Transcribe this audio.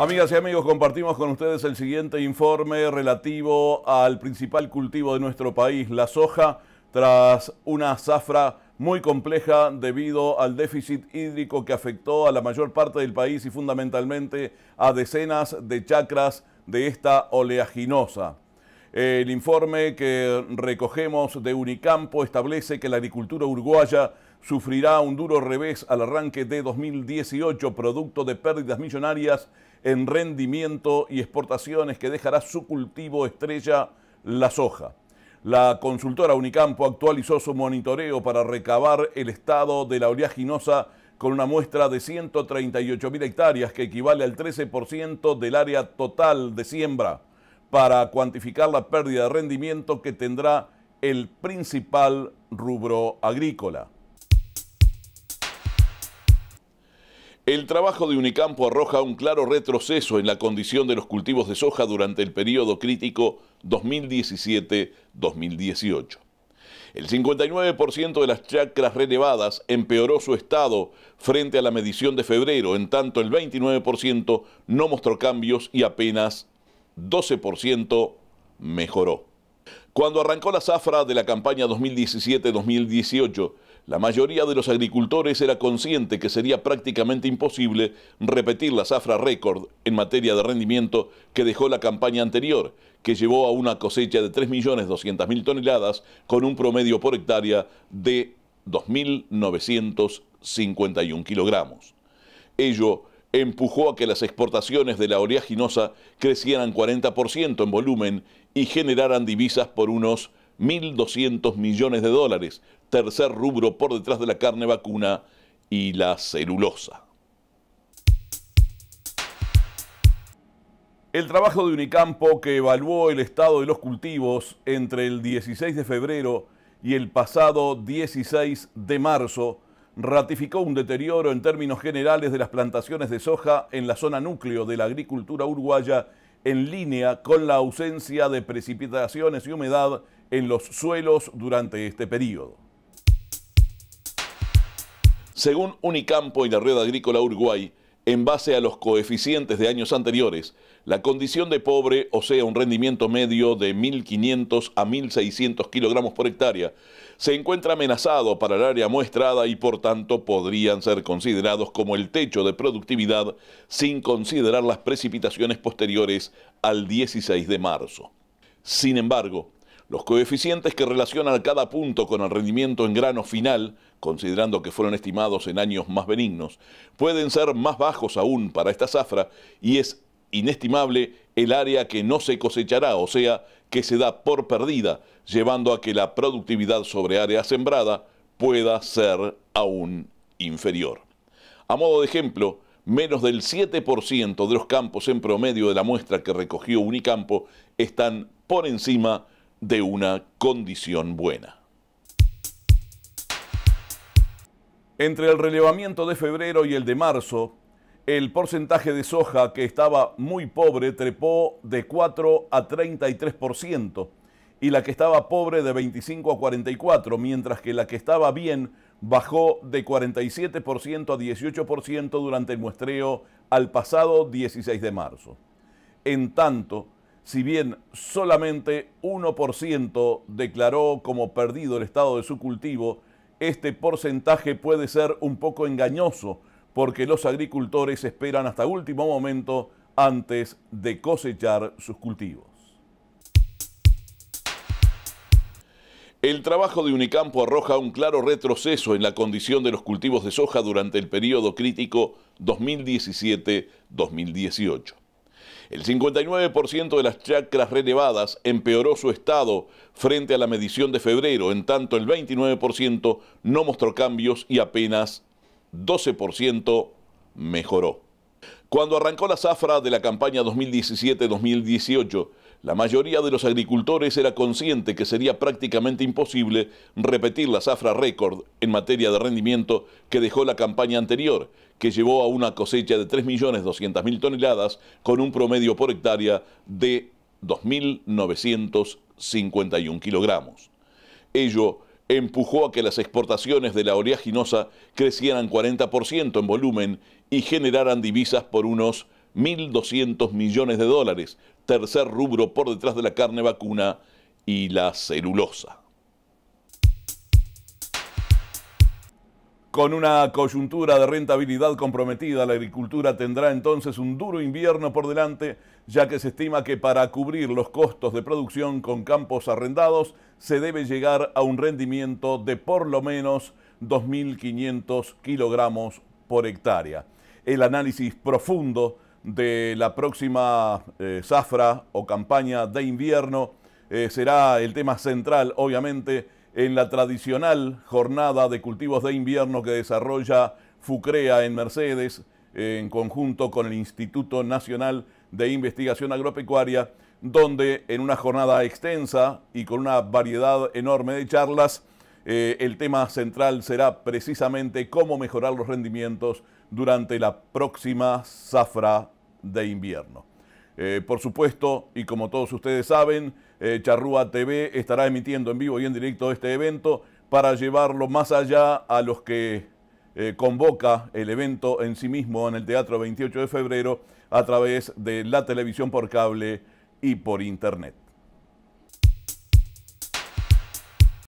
Amigas y amigos, compartimos con ustedes el siguiente informe relativo al principal cultivo de nuestro país, la soja, tras una zafra muy compleja debido al déficit hídrico que afectó a la mayor parte del país y fundamentalmente a decenas de chacras de esta oleaginosa. El informe que recogemos de Unicampo establece que la agricultura uruguaya sufrirá un duro revés al arranque de 2018 producto de pérdidas millonarias en rendimiento y exportaciones que dejará su cultivo estrella, la soja. La consultora Unicampo actualizó su monitoreo para recabar el estado de la oleaginosa con una muestra de 138.000 hectáreas que equivale al 13% del área total de siembra para cuantificar la pérdida de rendimiento que tendrá el principal rubro agrícola. El trabajo de Unicampo arroja un claro retroceso en la condición de los cultivos de soja durante el periodo crítico 2017-2018. El 59% de las chacras relevadas empeoró su estado frente a la medición de febrero, en tanto el 29% no mostró cambios y apenas 12% mejoró. Cuando arrancó la zafra de la campaña 2017-2018, la mayoría de los agricultores era consciente que sería prácticamente imposible repetir la zafra récord en materia de rendimiento que dejó la campaña anterior, que llevó a una cosecha de 3.200.000 toneladas con un promedio por hectárea de 2.951 kilogramos. Ello empujó a que las exportaciones de la oleaginosa crecieran 40% en volumen y generaran divisas por unos 1.200 millones de dólares, tercer rubro por detrás de la carne vacuna y la celulosa. El trabajo de Unicampo que evaluó el estado de los cultivos entre el 16 de febrero y el pasado 16 de marzo ratificó un deterioro en términos generales de las plantaciones de soja en la zona núcleo de la agricultura uruguaya en línea con la ausencia de precipitaciones y humedad en los suelos durante este periodo. Según Unicampo y la Red Agrícola Uruguay, en base a los coeficientes de años anteriores, la condición de pobre, o sea, un rendimiento medio de 1.500 a 1.600 kilogramos por hectárea, se encuentra amenazado para el área muestrada y por tanto podrían ser considerados como el techo de productividad sin considerar las precipitaciones posteriores al 16 de marzo. Sin embargo, los coeficientes que relacionan cada punto con el rendimiento en grano final considerando que fueron estimados en años más benignos, pueden ser más bajos aún para esta zafra y es inestimable el área que no se cosechará, o sea, que se da por perdida, llevando a que la productividad sobre área sembrada pueda ser aún inferior. A modo de ejemplo, menos del 7% de los campos en promedio de la muestra que recogió Unicampo están por encima de una condición buena. Entre el relevamiento de febrero y el de marzo, el porcentaje de soja que estaba muy pobre trepó de 4 a 33% y la que estaba pobre de 25 a 44, mientras que la que estaba bien bajó de 47% a 18% durante el muestreo al pasado 16 de marzo. En tanto, si bien solamente 1% declaró como perdido el estado de su cultivo este porcentaje puede ser un poco engañoso porque los agricultores esperan hasta último momento antes de cosechar sus cultivos. El trabajo de Unicampo arroja un claro retroceso en la condición de los cultivos de soja durante el periodo crítico 2017-2018. El 59% de las chacras relevadas empeoró su estado frente a la medición de febrero, en tanto el 29% no mostró cambios y apenas 12% mejoró. Cuando arrancó la zafra de la campaña 2017-2018, la mayoría de los agricultores era consciente que sería prácticamente imposible repetir la zafra récord en materia de rendimiento que dejó la campaña anterior, que llevó a una cosecha de 3.200.000 toneladas con un promedio por hectárea de 2.951 kilogramos. Ello empujó a que las exportaciones de la oleaginosa crecieran 40% en volumen y generaran divisas por unos 1.200 millones de dólares, tercer rubro por detrás de la carne vacuna y la celulosa. Con una coyuntura de rentabilidad comprometida, la agricultura tendrá entonces un duro invierno por delante, ya que se estima que para cubrir los costos de producción con campos arrendados se debe llegar a un rendimiento de por lo menos 2.500 kilogramos por hectárea. El análisis profundo de la próxima eh, zafra o campaña de invierno eh, será el tema central, obviamente, en la tradicional jornada de cultivos de invierno que desarrolla FUCREA en Mercedes, en conjunto con el Instituto Nacional de Investigación Agropecuaria, donde en una jornada extensa y con una variedad enorme de charlas, eh, el tema central será precisamente cómo mejorar los rendimientos durante la próxima zafra de invierno. Eh, por supuesto, y como todos ustedes saben, eh, Charrúa TV estará emitiendo en vivo y en directo este evento para llevarlo más allá a los que eh, convoca el evento en sí mismo en el Teatro 28 de Febrero a través de la televisión por cable y por Internet.